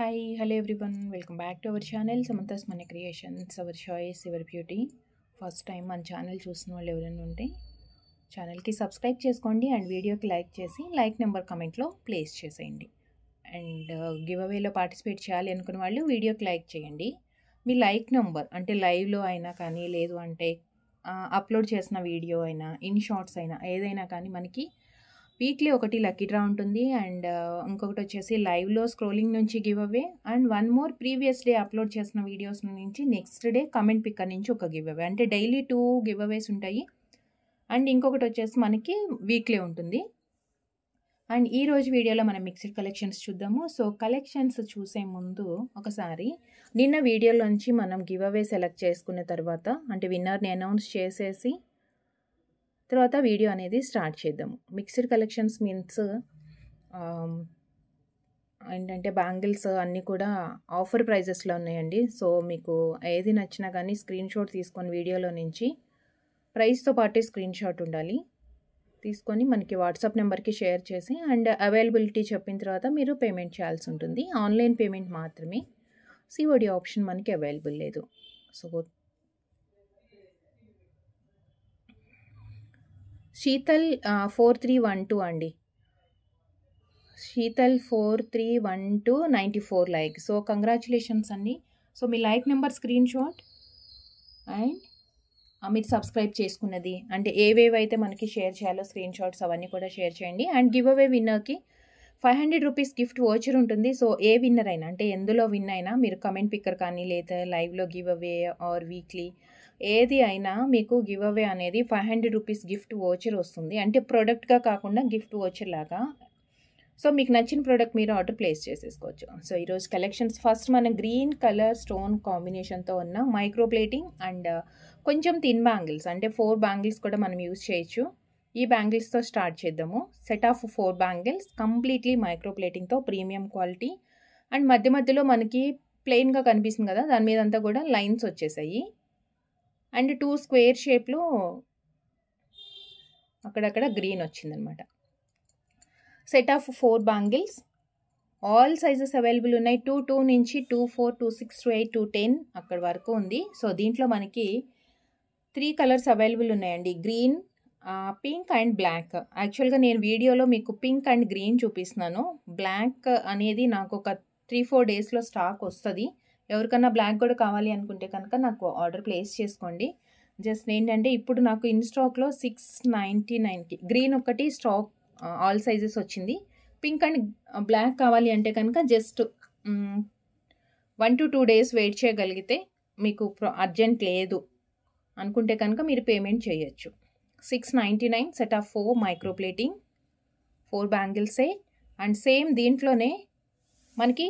hi hello everyone welcome back to our channel Samantha's మన creations our choice ever beauty first time మన channel చూసిన వాళ్ళు ఎవరైనా ఉంటే ఛానల్కి సబ్స్క్రైబ్ చేసుకోండి అండ్ వీడియోకి లైక్ చేసి లైక్ నెంబర్ కమెంట్లో ప్లేస్ చేసేయండి అండ్ గివ్ అవేలో పార్టిసిపేట్ చేయాలి అనుకున్న వాళ్ళు వీడియోకి లైక్ చేయండి మీ లైక్ నెంబర్ అంటే లైవ్లో అయినా కానీ లేదు అంటే అప్లోడ్ uh, చేసిన వీడియో అయినా ఇన్ షార్ట్స్ అయినా ఏదైనా కానీ మనకి వీక్లీ ఒకటి లక్కీ డ్రా ఉంటుంది అండ్ ఇంకొకటి వచ్చేసి లైవ్లో స్క్రోలింగ్ నుంచి giveaway and one more previous day upload చేసిన వీడియోస్ నుంచి నెక్స్ట్ డే కమెంట్ పిక్కర్ నుంచి ఒక గివ్ అవే అంటే డైలీ టూ గివ్ అవేస్ ఉంటాయి అండ్ ఇంకొకటి వచ్చేసి మనకి వీక్లీ ఉంటుంది అండ్ ఈరోజు వీడియోలో మనం మిక్స్డ్ కలెక్షన్స్ చూద్దాము సో కలెక్షన్స్ చూసే ముందు ఒకసారి నిన్న వీడియోలోంచి మనం గివ్ అవే సెలెక్ట్ చేసుకున్న తర్వాత అంటే విన్నర్ని అనౌన్స్ చేసేసి తర్వాత వీడియో అనేది స్టార్ట్ చేద్దాము మిక్స్డ్ కలెక్షన్స్ మీన్స్ ఏంటంటే బ్యాంగిల్స్ అన్నీ కూడా ఆఫర్ ప్రైజెస్లో ఉన్నాయండి సో మీకు ఏది నచ్చినా కానీ స్క్రీన్ షాట్ తీసుకొని వీడియోలో నుంచి ప్రైస్తో పాటే స్క్రీన్ షాట్ ఉండాలి తీసుకొని మనకి వాట్సాప్ నెంబర్కి షేర్ చేసి అండ్ అవైలబిలిటీ చెప్పిన తర్వాత మీరు పేమెంట్ చేయాల్సి ఉంటుంది ఆన్లైన్ పేమెంట్ మాత్రమే సిఓడి ఆప్షన్ మనకి అవైలబుల్ లేదు so Sheetal four three one two అండి Sheetal four three one two ninety four like so congratulations అండి సో మీ like number screenshot and మీరు సబ్స్క్రైబ్ చేసుకున్నది అంటే ఏవేవైతే మనకి షేర్ చేయాలో స్క్రీన్ షాట్స్ అవన్నీ కూడా షేర్ చేయండి అండ్ గివ్ అవే విన్నర్కి five hundred rupees gift voucher ఉంటుంది సో ఏ విన్నర్ అయినా అంటే ఎందులో విన్ అయినా మీరు కమెంట్ పిక్కర్ కానీ లేదా లైవ్లో గివ్ అవే ఆర్ వీక్లీ ఏది అయినా మీకు గివ్ అవే అనేది five hundred rupees gift voucher వస్తుంది అంటే ప్రోడక్ట్గా కాకుండా గిఫ్ట్ ఓచర్ లాగా సో మీకు నచ్చిన ప్రోడక్ట్ మీరు ఆర్డర్ ప్లేస్ చేసేసుకోవచ్చు సో ఈరోజు కలెక్షన్స్ ఫస్ట్ మన గ్రీన్ కలర్ స్టోన్ కాంబినేషన్తో ఉన్న మైక్రో ప్లేటింగ్ అండ్ కొంచెం థిన్ బ్యాంగిల్స్ అంటే ఫోర్ బ్యాంగిల్స్ కూడా మనం యూజ్ చేయొచ్చు ఈ బ్యాంగిల్స్తో స్టార్ట్ చేద్దాము set of four bangles completely micro ప్లేటింగ్తో ప్రీమియం క్వాలిటీ అండ్ మధ్య మధ్యలో మనకి ప్లెయిన్గా కనిపిస్తుంది కదా దాని మీద అంతా కూడా లైన్స్ వచ్చేసాయి అండ్ టూ స్క్వేర్ షేప్లో అక్కడక్కడ గ్రీన్ వచ్చిందనమాట set of four bangles all sizes available ఉన్నాయి టూ టూ నుంచి two four two six two eight two ten అక్కడ వరకు ఉంది సో దీంట్లో మనకి త్రీ కలర్స్ అవైలబుల్ ఉన్నాయండి గ్రీన్ పింక్ అండ్ బ్లాక్ యాక్చువల్గా నేను వీడియోలో మీకు పింక్ అండ్ గ్రీన్ చూపిస్తున్నాను బ్లాక్ అనేది నాకు ఒక త్రీ ఫోర్ డేస్లో స్టాక్ వస్తుంది ఎవరికన్నా బ్లాక్ కూడా కావాలి అనుకుంటే కనుక నాకు ఆర్డర్ ప్లేస్ చేసుకోండి జస్ట్ ఏంటంటే ఇప్పుడు నాకు ఇన్ స్టాక్లో సిక్స్ నైంటీ నైన్కి గ్రీన్ ఒకటి స్టాక్ ఆల్ సైజెస్ వచ్చింది పింక్ అండ్ బ్లాక్ కావాలి అంటే కనుక just one to two days wait చేయగలిగితే మీకు అర్జెంట్ లేదు అనుకుంటే కనుక మీరు పేమెంట్ చేయొచ్చు six ninety nine set of four microplating four బ్యాంగిల్సే అండ్ సేమ్ దీంట్లోనే మనకి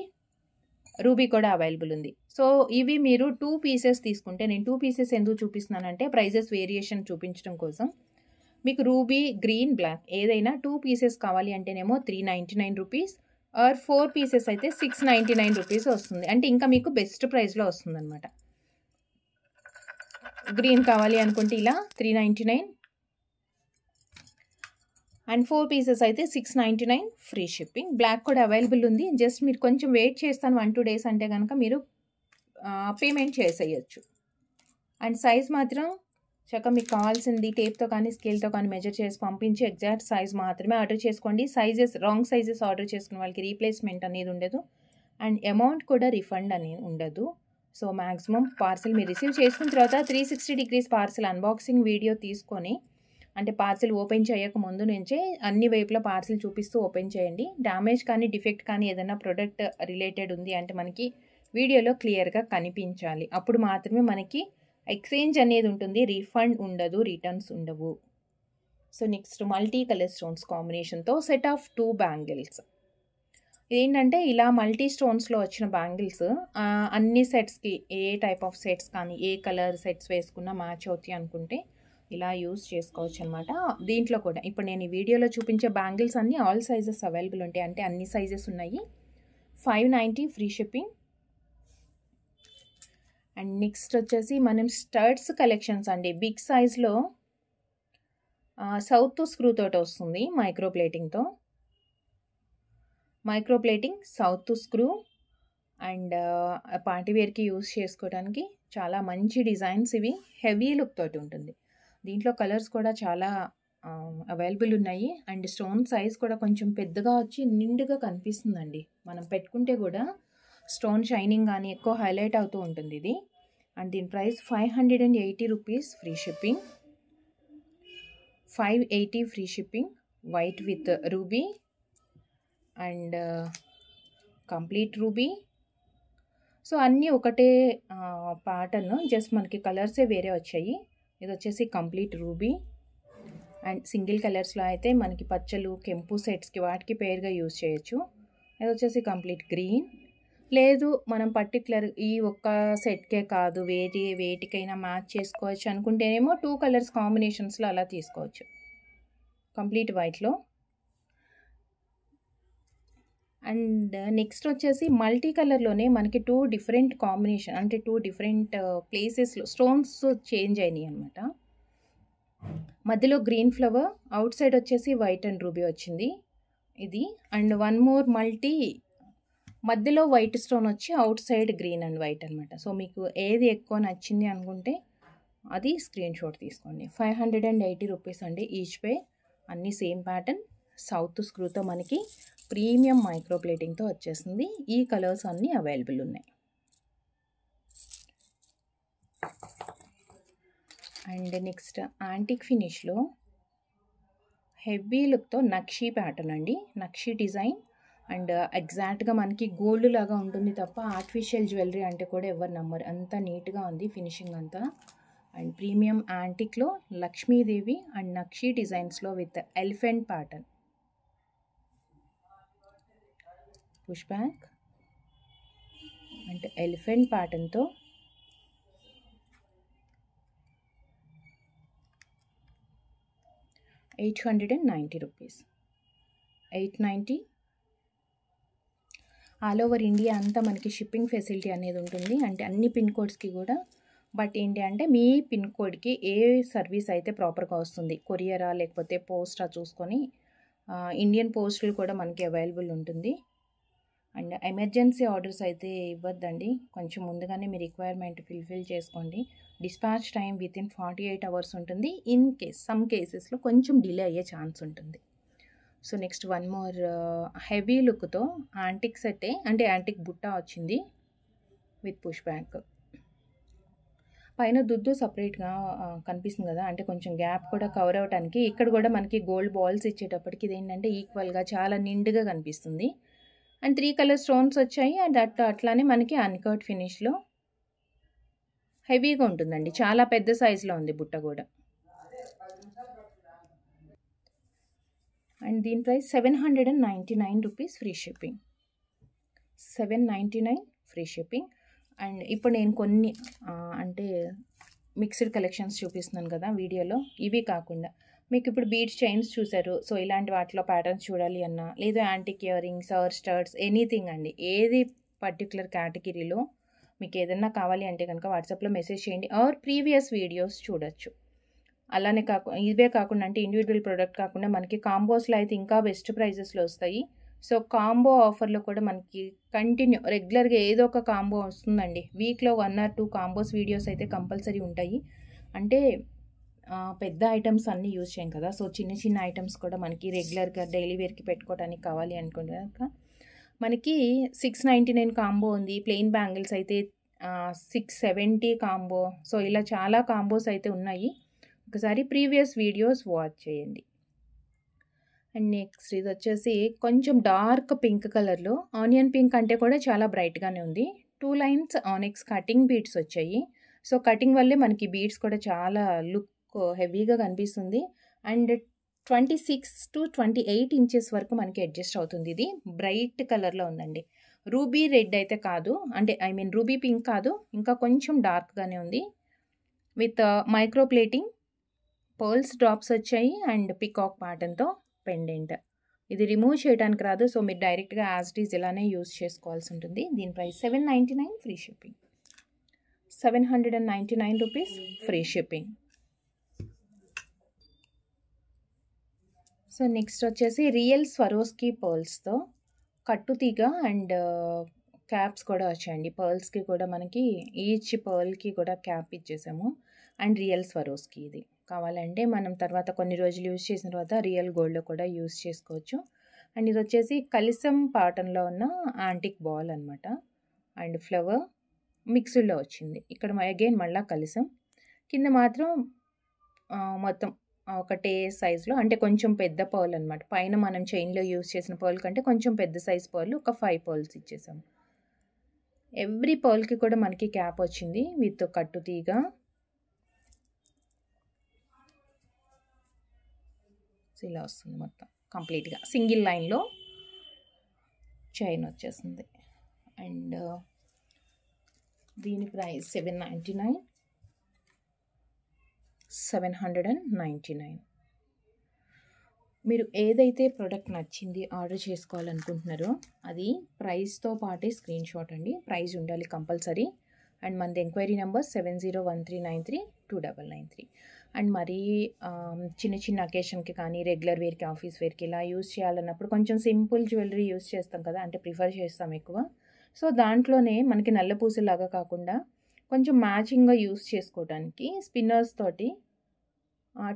రూబీ కూడా అవైలబుల్ ఉంది సో ఇవి మీరు టూ పీసెస్ తీసుకుంటే నేను టూ పీసెస్ ఎందుకు చూపిస్తున్నానంటే ప్రైజెస్ వేరియేషన్ చూపించడం కోసం మీకు రూబీ గ్రీన్ బ్లాక్ ఏదైనా టూ పీసెస్ కావాలి అంటేనేమో three ninety nine rupees or four pieces అయితే సిక్స్ నైంటీ నైన్ రూపీస్ వస్తుంది అంటే ఇంకా మీకు బెస్ట్ ప్రైస్లో వస్తుందనమాట గ్రీన్ కావాలి అనుకుంటే ఇలా three ninety nine and four pieces అయితే six ninety nine free shipping black కూడా అవైలబుల్ ఉంది జస్ట్ మీరు కొంచెం వెయిట్ చేస్తాను వన్ టూ డేస్ అంటే కనుక మీరు పేమెంట్ చేసేయచ్చు అండ్ సైజ్ మాత్రం చక్క మీకు కావాల్సింది టేప్తో కానీ స్కేల్తో కానీ మెజర్ చేసి పంపించి ఎగ్జాక్ట్ సైజ్ మాత్రమే ఆర్డర్ చేసుకోండి సైజెస్ రాంగ్ సైజెస్ ఆర్డర్ చేసుకున్న వాళ్ళకి రీప్లేస్మెంట్ అనేది ఉండదు అండ్ అమౌంట్ కూడా రిఫండ్ అనేది ఉండదు సో మ్యాక్సిమం పార్సల్ మీరు రిసీవ్ చేసుకున్న తర్వాత three sixty degrees parcel unboxing video తీసుకొని అంటే పార్సిల్ ఓపెన్ చేయక ముందు నుంచే అన్ని వైపుల పార్సిల్ చూపిస్తూ ఓపెన్ చేయండి డ్యామేజ్ కానీ డిఫెక్ట్ కానీ ఏదైనా ప్రోడక్ట్ రిలేటెడ్ ఉంది అంటే మనకి వీడియోలో క్లియర్గా కనిపించాలి అప్పుడు మాత్రమే మనకి ఎక్స్చేంజ్ అనేది ఉంటుంది రీఫండ్ ఉండదు రిటర్న్స్ ఉండవు so next multi colour stones కాంబినేషన్తో సెట్ ఆఫ్ టూ బ్యాంగిల్స్ ఏంటంటే ఇలా మల్టీ స్టోన్స్లో వచ్చిన బ్యాంగిల్స్ అన్ని సెట్స్కి ఏ టైప్ ఆఫ్ సెట్స్ కానీ ఏ కలర్ సెట్స్ వేసుకున్నా మ్యాచ్ అవుతాయి అనుకుంటే ఇలా యూస్ చేసుకోవచ్చు అనమాట దీంట్లో కూడా ఇప్పుడు నేను ఈ వీడియోలో చూపించే బ్యాంగిల్స్ అన్నీ ఆల్ సైజెస్ అవైలబుల్ ఉంటాయి అంటే అన్ని సైజెస్ ఉన్నాయి five ninety free shipping and next వచ్చేసి మనం స్టర్ట్స్ కలెక్షన్స్ అండి బిగ్ సైజ్లో సౌత్ స్క్రూ తోటి వస్తుంది మైక్రోప్లేటింగ్తో మైక్రోప్లేటింగ్ సౌత్ స్క్రూ అండ్ పార్టీవేర్కి యూస్ చేసుకోవడానికి చాలా మంచి డిజైన్స్ ఇవి హెవీ లుక్ తోటి ఉంటుంది దీంట్లో కలర్స్ కూడా చాలా అవైలబుల్ ఉన్నాయి అండ్ స్టోన్ సైజ్ కూడా కొంచెం పెద్దగా వచ్చి నిండుగా కనిపిస్తుందండి మనం పెట్టుకుంటే కూడా స్టోన్ షైనింగ్ కానీ ఎక్కువ హైలైట్ అవుతూ ఉంటుంది ఇది అండ్ దీని price five hundred and eighty rupees free shipping five eighty free shipping white with ruby and complete ruby so అన్నీ ఒకటే ప్యాటర్న్ జస్ట్ మనకి కలర్సే వేరే వచ్చాయి ఇది వచ్చేసి కంప్లీట్ రూబీ అండ్ సింగిల్ కలర్స్లో అయితే మనకి పచ్చలు కెంపు సెట్స్కి వాటికి పేరుగా యూజ్ చేయొచ్చు ఇది వచ్చేసి కంప్లీట్ గ్రీన్ లేదు మనం పర్టికులర్ ఈ ఒక్క సెట్కే కాదు వేటి వేటికైనా మ్యాచ్ చేసుకోవచ్చు అనుకుంటేనేమో టూ కలర్స్ కాంబినేషన్స్లో అలా తీసుకోవచ్చు కంప్లీట్ వైట్లో అండ్ నెక్స్ట్ వచ్చేసి మల్టీ కలర్లోనే మనకి టూ డిఫరెంట్ కాంబినేషన్ అంటే టూ డిఫరెంట్ ప్లేసెస్లో స్టోన్స్ చేంజ్ అయినాయి అనమాట మధ్యలో గ్రీన్ ఫ్లవర్ అవుట్ సైడ్ వచ్చేసి వైట్ అండ్ రూబీ వచ్చింది ఇది అండ్ వన్ మోర్ మల్టీ మధ్యలో వైట్ స్టోన్ వచ్చి outside green and white అనమాట సో మీకు ఏది ఎక్కువ నచ్చింది అనుకుంటే అది స్క్రీన్ షాట్ తీసుకోండి five hundred and eighty rupees అండి ఈచ్ పే అన్నీ సేమ్ ప్యాటర్న్ సౌత్ స్క్రూతో మనకి ప్రీమియం మైక్రోప్లేటింగ్తో వచ్చేసింది ఈ కలర్స్ అన్నీ అవైలబుల్ ఉన్నాయి అండ్ నెక్స్ట్ యాంటిక్ ఫినిష్లో హెవీ లుక్తో నక్షీ ప్యాటర్న్ అండి నక్షీ డిజైన్ అండ్ ఎగ్జాక్ట్గా మనకి గోల్డ్ లాగా ఉంటుంది తప్ప ఆర్టిఫిషియల్ జ్యువెలరీ అంటే కూడా ఎవరు నమ్మరు అంత నీట్గా ఉంది ఫినిషింగ్ అంతా అండ్ ప్రీమియం యాంటిక్లో లక్ష్మీదేవి అండ్ నక్షీ డిజైన్స్లో with elephant pattern push back అంటే ఎలిఫెంట్ ప్యాటర్న్తో eight hundred and ninety rupees eight ninety all over India అంతా మనకి షిప్పింగ్ ఫెసిలిటీ అనేది ఉంటుంది అంటే అన్ని పిన్ కోడ్స్కి కూడా బట్ ఏంటి అంటే మీ పిన్ కోడ్కి ఏ సర్వీస్ అయితే ప్రాపర్గా వస్తుంది కొరియరా లేకపోతే పోస్టా చూసుకొని ఇండియన్ పోస్టులు కూడా మనకి అవైలబుల్ ఉంటుంది అండ్ ఎమర్జెన్సీ ఆర్డర్స్ అయితే ఇవ్వద్దండి కొంచెం ముందుగానే మీ రిక్వైర్మెంట్ ఫిల్ఫిల్ చేసుకోండి dispatch time within forty eight hours ఉంటుంది ఇన్ కేస్ సమ్ కేసెస్లో కొంచెం డిలే అయ్యే ఛాన్స్ ఉంటుంది so next one more heavy లుక్తో యాంటిక్ సెట్టే అంటే యాంటిక్ బుట్ట వచ్చింది విత్ పుష్ బ్యాక్ పైన దుద్దు సపరేట్గా కనిపిస్తుంది కదా అంటే కొంచెం గ్యాప్ కూడా కవర్ అవడానికి ఇక్కడ కూడా మనకి గోల్డ్ బాల్స్ ఇచ్చేటప్పటికి ఇది ఏంటంటే ఈక్వల్గా చాలా నిండుగా కనిపిస్తుంది అండ్ త్రీ కలర్ స్టోన్స్ వచ్చాయి అండ్ అట్ అట్లానే మనకి అన్కర్ట్ ఫినిష్లో హెవీగా ఉంటుందండి చాలా పెద్ద సైజులో ఉంది బుట్ట కూడా అండ్ దీని price seven hundred and ninety nine rupees free shipping seven ninety nine free shipping and ఇప్పుడు నేను కొన్ని అంటే మిక్స్డ్ కలెక్షన్స్ చూపిస్తున్నాను కదా వీడియోలో ఇవి కాకుండా మీకు ఇప్పుడు బీడ్స్ చైన్స్ చూసారు సో ఇలాంటి వాటిలో ప్యాటర్న్స్ చూడాలి అన్నా లేదా antique ear sir or studs anything అండి ఏది పర్టికులర్ కేటగిరీలో మీకు ఏదన్నా కావాలి అంటే కనుక వాట్సాప్లో మెసేజ్ చేయండి ఆర్ ప్రీవియస్ వీడియోస్ చూడొచ్చు అలానే కాకుండా ఇవే కాకుండా అంటే ఇండివిజువల్ ప్రోడక్ట్ కాకుండా మనకి కాంబోస్లో అయితే ఇంకా బెస్ట్ ప్రైజెస్లో వస్తాయి సో కాంబో ఆఫర్లో కూడా మనకి కంటిన్యూ రెగ్యులర్గా ఏదో ఒక కాంబో వస్తుందండి వీక్లో one or two combos videos అయితే కంపల్సరీ ఉంటాయి అంటే పెద్ద ఐటమ్స్ అన్నీ యూజ్ చేయం కదా సో చిన్న చిన్న ఐటమ్స్ కూడా మనకి రెగ్యులర్గా డైలీ వేర్కి పెట్టుకోవడానికి కావాలి అనుకుంటే మనకి సిక్స్ నైంటీ నైన్ కాంబో ఉంది ప్లెయిన్ బ్యాంగిల్స్ అయితే సిక్స్ సెవెంటీ కాంబో సో ఇలా చాలా కాంబోస్ అయితే ఉన్నాయి ఒకసారి ప్రీవియస్ వీడియోస్ వాచ్ చేయండి అండ్ నెక్స్ట్ ఇది వచ్చేసి కొంచెం డార్క్ పింక్ కలర్లో ఆనియన్ పింక్ అంటే కూడా చాలా బ్రైట్గానే ఉంది టూ లైన్స్ ఆనెక్స్ కటింగ్ బీడ్స్ వచ్చాయి సో కటింగ్ వల్లే మనకి బీడ్స్ కూడా చాలా లుక్ హెవీగా కనిపిస్తుంది and twenty six to twenty eight inches వరకు మనకి అడ్జస్ట్ అవుతుంది ఇది బ్రైట్ కలర్లో ఉందండి రూబీ రెడ్ అయితే కాదు అంటే ఐ మీన్ రూబీ పింక్ కాదు ఇంకా కొంచెం డార్క్గానే ఉంది with micro plating pearls drops వచ్చాయి అండ్ పికాక్ పాటన్తో పెండెంట్ ఇది రిమూవ్ చేయడానికి రాదు సో మీరు డైరెక్ట్గా యాజ్ డీజ్ ఇలానే యూజ్ చేసుకోవాల్సి ఉంటుంది దీని price seven ninety nine free shipping seven hundred and ninety nine rupees free shipping so next వచ్చేసి రియల్ స్వరోస్కి పర్ల్స్తో కట్టుతీగ అండ్ క్యాప్స్ కూడా వచ్చాయండి పర్ల్స్కి కూడా మనకి ఈచ్ పర్ల్కి కూడా క్యాప్ ఇచ్చేసాము అండ్ రియల్ స్వరోస్కి ఇది కావాలంటే మనం తర్వాత కొన్ని రోజులు యూజ్ చేసిన తర్వాత రియల్ గోల్డ్లో కూడా యూజ్ చేసుకోవచ్చు అండ్ ఇది వచ్చేసి కలిసం పాటన్లో ఉన్న ఆంటిక్ బాల్ అనమాట అండ్ ఫ్లవర్ మిక్స్డ్లో వచ్చింది ఇక్కడ అగైన్ మళ్ళీ కలిసం కింద మాత్రం మొత్తం ఒకటే సైజులో అంటే కొంచెం పెద్ద పర్ల్ అనమాట పైన మనం చైన్లో యూస్ చేసిన పర్ల్ కంటే కొంచెం పెద్ద సైజ్ పర్ల్ ఒక ఫైవ్ పర్ల్స్ ఇచ్చేసాం ఎవ్రీ పర్ల్కి కూడా మనకి క్యాప్ వచ్చింది విత్ కట్టు తీగ ఇలా వస్తుంది మొత్తం కంప్లీట్గా సింగిల్ లైన్లో చైన్ వచ్చేసింది అండ్ దీని price seven ninety nine seven hundred and ninety nine మీరు ఏదైతే ప్రోడక్ట్ నచ్చింది ఆర్డర్ చేసుకోవాలనుకుంటున్నారో అది ప్రైస్తో పాటే స్క్రీన్ షాట్ అండి ప్రైస్ ఉండాలి కంపల్సరీ అండ్ మనది enquiry number seven zero one three nine three two double nine three and మరీ చిన్న చిన్న అకేషన్కి కానీ రెగ్యులర్ వేర్కి ఆఫీస్ వేర్కి ఇలా యూస్ చేయాలన్నప్పుడు కొంచెం సింపుల్ జ్యువెలరీ యూస్ చేస్తాం కదా అంటే ప్రిఫర్ చేస్తాం ఎక్కువ సో దాంట్లోనే మనకి పూసలాగా కాకుండా కొంచెం మ్యాచింగ్గా యూస్ చేసుకోవడానికి స్పిన్నర్స్ తోటి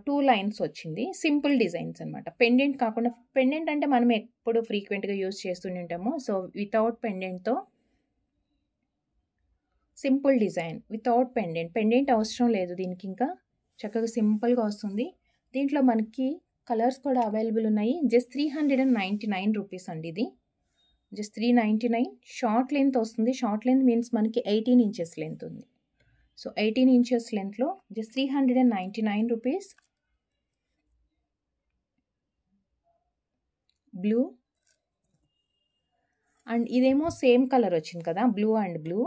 టూ లైన్స్ వచ్చింది సింపుల్ డిజైన్స్ అనమాట పెండెంట్ కాకుండా పెండెంట్ అంటే మనం ఎప్పుడు ఫ్రీక్వెంట్గా యూస్ చేస్తూనే ఉంటాము సో వితౌట్ పెండెంట్తో simple design without pendant pendant అవసరం లేదు దీనికి ఇంకా చక్కగా సింపుల్గా వస్తుంది దీంట్లో మనకి కలర్స్ కూడా అవైలబుల్ ఉన్నాయి just three hundred and ninety nine rupees అండి ఇది just three ninety nine short length వస్తుంది షార్ట్ లెంత్ మీన్స్ మనకి ఎయిటీన్ ఇంచెస్ లెంత్ ఉంది సో ఎయిటీన్ ఇంచెస్ లెంత్లో just three hundred and ninety nine rupees blue and ఇదేమో same colour వచ్చింది కదా blue and blue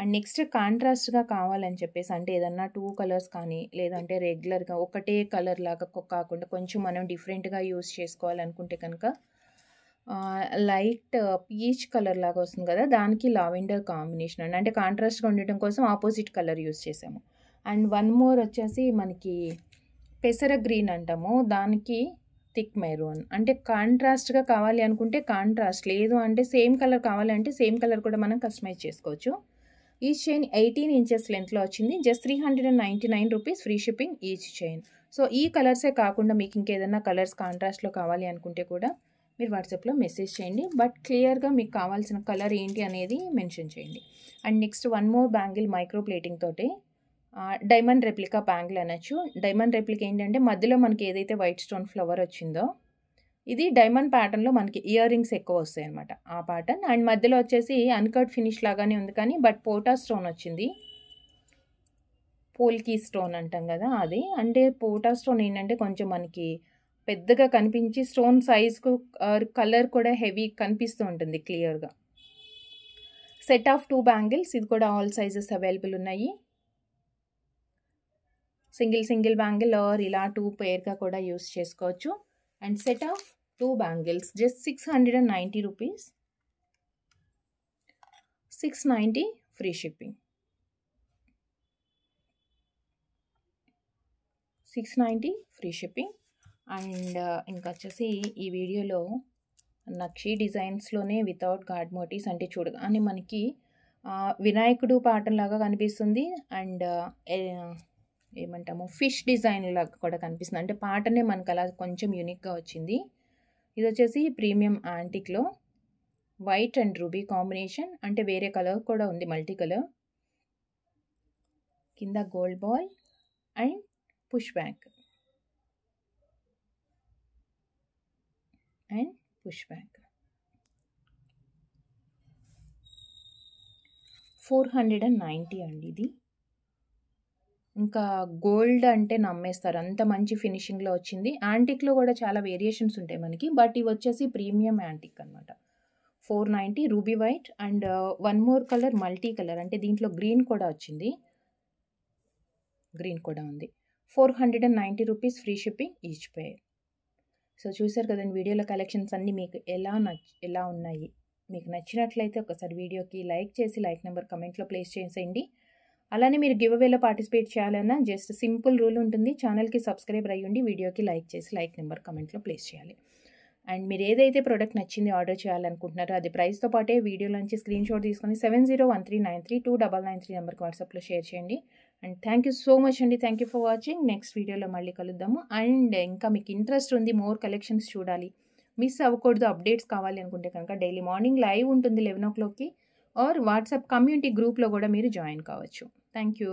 and next కాంట్రాస్ట్గా కావాలని చెప్పేసి అంటే ఏదన్నా టూ కలర్స్ కానీ లేదంటే రెగ్యులర్గా ఒకటే కలర్ లాగా కాకుండా కొంచెం మనం డిఫరెంట్గా యూస్ చేసుకోవాలనుకుంటే కనుక లైట్ పీచ్ కలర్ లాగా వస్తుంది కదా దానికి లావెండర్ కాంబినేషన్ అండి అంటే కాంట్రాస్ట్గా ఉండటం కోసం ఆపోజిట్ కలర్ యూస్ చేసాము అండ్ వన్ మోర్ వచ్చేసి మనకి పెసర గ్రీన్ అంటాము దానికి థిక్ మెరూన్ అంటే కాంట్రాస్ట్గా కావాలి అనుకుంటే కాంట్రాస్ట్ లేదు అంటే సేమ్ కలర్ కావాలంటే సేమ్ కలర్ కూడా మనం కస్టమైజ్ చేసుకోవచ్చు ఈచ్ చైన్ ఎయిటీన్ ఇంచెస్ లెంత్లో వచ్చింది just three hundred and ninety nine rupees free shipping each chain so ఈ కలర్సే కాకుండా మీకు ఇంకేదన్నా కలర్స్ కాంట్రాస్ట్లో కావాలి అనుకుంటే కూడా మీరు వాట్సాప్లో మెసేజ్ చేయండి బట్ క్లియర్గా మీకు కావాల్సిన కలర్ ఏంటి అనేది మెన్షన్ చేయండి and next one more bangle micro plating తోటి డైమండ్ రెప్లికా బ్యాంగిల్ అనొచ్చు డైమండ్ రెప్లికా ఏంటంటే మధ్యలో మనకి ఏదైతే వైట్ స్టోన్ ఫ్లవర్ వచ్చిందో ఇది డైమండ్ ప్యాటర్న్లో మనకి ఇయర్ రింగ్స్ ఎక్కువ వస్తాయి అనమాట ఆ ప్యాటర్న్ అండ్ మధ్యలో వచ్చేసి అన్కట్ ఫినిష్ లాగానే ఉంది కానీ బట్ పోటా స్టోన్ వచ్చింది పోల్కీ స్టోన్ అంటాం కదా అది అంటే పోటా స్టోన్ ఏంటంటే కొంచెం మనకి పెద్దగా కనిపించి స్టోన్ సైజ్కు కలర్ కూడా హెవీ కనిపిస్తూ ఉంటుంది క్లియర్గా సెట్ ఆఫ్ టూ బ్యాంగిల్స్ ఇది కూడా ఆల్ సైజెస్ అవైలబుల్ ఉన్నాయి సింగిల్ సింగిల్ బ్యాంగిల్ ఆర్ ఇలా టూ పేర్గా కూడా యూస్ చేసుకోవచ్చు and set of two bangles just six hundred and ninety rupees six ninety free shipping six ninety free shipping and ఇంకా వచ్చేసి ఈ వీడియోలో నక్షి డిజైన్స్లోనే వితౌట్ గాడ్ మోటీస్ అంటే అని మనకి వినాయకుడు పాటలాగా కనిపిస్తుంది అండ్ ఏమంటాము ఫిష్ డిజైన్ లాగా కూడా కనిపిస్తుంది అంటే పాటనే మనకు అలా కొంచెం యూనిక్గా వచ్చింది ఇది వచ్చేసి ప్రీమియం యాంటిక్లో వైట్ అండ్ రూబీ కాంబినేషన్ అంటే వేరే కలర్ కూడా ఉంది మల్టీ కలర్ కింద gold ball and push back and push back four hundred and ninety అండి ఇది ఇంకా గోల్డ్ అంటే నమ్మేస్తారు అంత మంచి ఫినిషింగ్లో వచ్చింది యాంటిక్లో కూడా చాలా వేరియేషన్స్ ఉంటాయి మనకి బట్ ఇవి వచ్చేసి ప్రీమియం యాంటిక్ అనమాట four ninety ruby white and one more colour multi colour అంటే దీంట్లో గ్రీన్ కూడా వచ్చింది గ్రీన్ కూడా ఉంది four hundred and ninety rupees free shipping each pay so చూసారు కదండి వీడియోలో కలెక్షన్స్ అన్నీ మీకు ఎలా నచ్చ ఎలా ఉన్నాయి మీకు నచ్చినట్లయితే ఒకసారి వీడియోకి లైక్ చేసి లైక్ నెంబర్ కమెంట్లో ప్లేస్ చేసేయండి అలానే మీరు గివ్ అవేలో పార్టిసిపేట్ చేయాలన్నా జస్ట్ సింపుల్ రూల్ ఉంటుంది ఛానల్కి అయ్యి అయ్యండి వీడియోకి లైక్ చేసి లైక్ నెంబర్ కమెంట్లో ప్లేస్ చేయాలి అండ్ మీరు ఏదైతే ప్రోడక్ట్ నచ్చింది ఆర్డర్ చేయాలనుకుంటున్నారో అది ప్రైస్తో పాటే వీడియోలోంచి స్క్రీన్ షాట్ తీసుకొని seven zero one three nine three two double nine three నెంబర్కి వాట్సాప్లో షేర్ చేయండి and thank you so much అండి thank you for watching next వీడియోలో మళ్ళీ కలుద్దాము అండ్ ఇంకా మీకు ఇంట్రెస్ట్ ఉంది మోర్ కలెక్షన్స్ చూడాలి మిస్ అవ్వకూడదు అప్డేట్స్ కావాలి అనుకుంటే కనుక డైలీ మార్నింగ్ లైవ్ ఉంటుంది లెవెన్ ఓ క్లాక్కి ఆర్ వాట్సాప్ కమ్యూనిటీ గ్రూప్లో కూడా మీరు జాయిన్ కావచ్చు థ్యాంక్ యూ